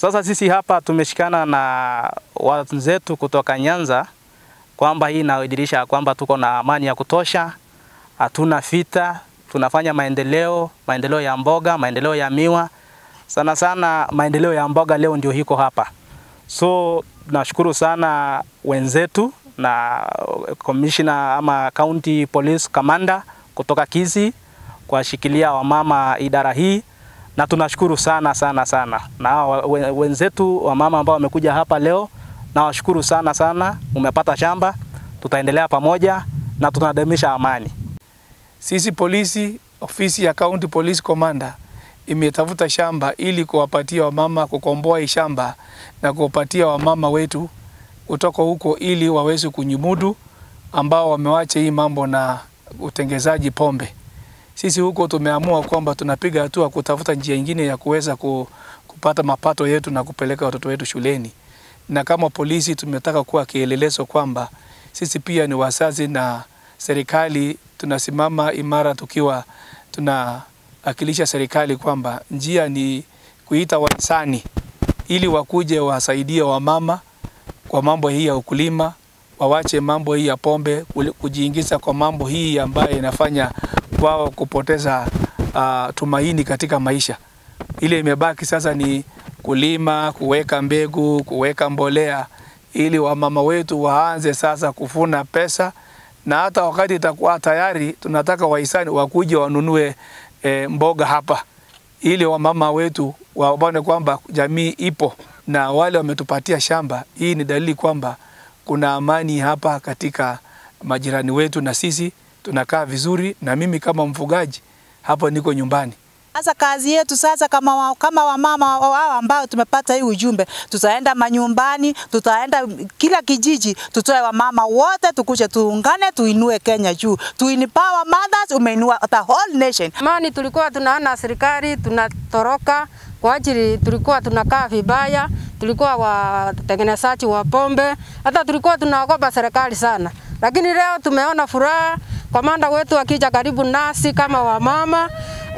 Sasa sisi hapa tumeshikana na wenzetu kutoka Nyanza kwamba hii inawadirisha kwamba tuko na amani ya kutosha, hatuna vita, tunafanya maendeleo, maendeleo ya mboga, maendeleo ya miwa, sana sana maendeleo ya mboga leo ndio hiko hapa. So nashukuru sana wenzetu na commissioner ama county police commander kutoka Kisii kuashikilia wamama idara hii na tunashukuru sana sana sana, na wenzetu wa mama ambao wamekuja hapa leo, nawashukuru sana sana, umepata shamba, tutaendelea pamoja na tunadumisha amani. Sisi polisi, ofisi ya County Police Commander imetafuta shamba ili kuwapatia wamama, kukomboa hii shamba na kuwapatia wamama wetu kutoka huko ili waweze kunyumudu ambao wamewacha hii mambo na utengezaji pombe sisi huko tumeamua kwamba tunapiga hatua kutafuta njia nyingine ya kuweza kupata mapato yetu na kupeleka watoto wetu shuleni, na kama polisi tumetaka kuwa kielelezo kwamba sisi pia ni wazazi na serikali tunasimama imara tukiwa tunawakilisha serikali kwamba njia ni kuita wahisani ili wakuje wasaidie wamama kwa mambo hii ya ukulima, wawache mambo hii ya pombe, kujiingiza kwa mambo hii ambayo inafanya wao kupoteza uh, tumaini katika maisha. Ile imebaki sasa ni kulima, kuweka mbegu, kuweka mbolea ili wamama wetu waanze sasa kufuna pesa, na hata wakati itakuwa tayari, tunataka wahisani wakuje wanunue e, mboga hapa, ili wamama wetu waone kwamba jamii ipo na wale wametupatia shamba. Hii ni dalili kwamba kuna amani hapa katika majirani wetu na sisi tunakaa vizuri, na mimi kama mfugaji hapo niko nyumbani. Sasa kazi yetu sasa kama, wa, kama wamama hao ambao tumepata hii ujumbe, tutaenda manyumbani, tutaenda kila kijiji, tutoe wamama wote, tukuje tuungane, tuinue Kenya juu, tuinipawa mothers, umeinua the whole nation. Mani tulikuwa tunaona serikali tunatoroka kwa ajili, tulikuwa tunakaa vibaya, tulikuwa watengenezaji wa pombe, hata tulikuwa tunaogopa serikali sana, lakini leo tumeona furaha komanda wetu akija karibu nasi kama wamama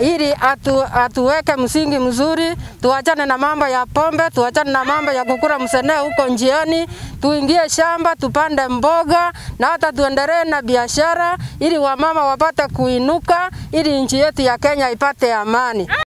ili atu, atuweke msingi mzuri, tuachane na mambo ya pombe, tuachane na mambo ya kukura msenee huko njiani, tuingie shamba tupande mboga na hata tuendelee na biashara, ili wamama wapate kuinuka, ili nchi yetu ya Kenya ipate amani.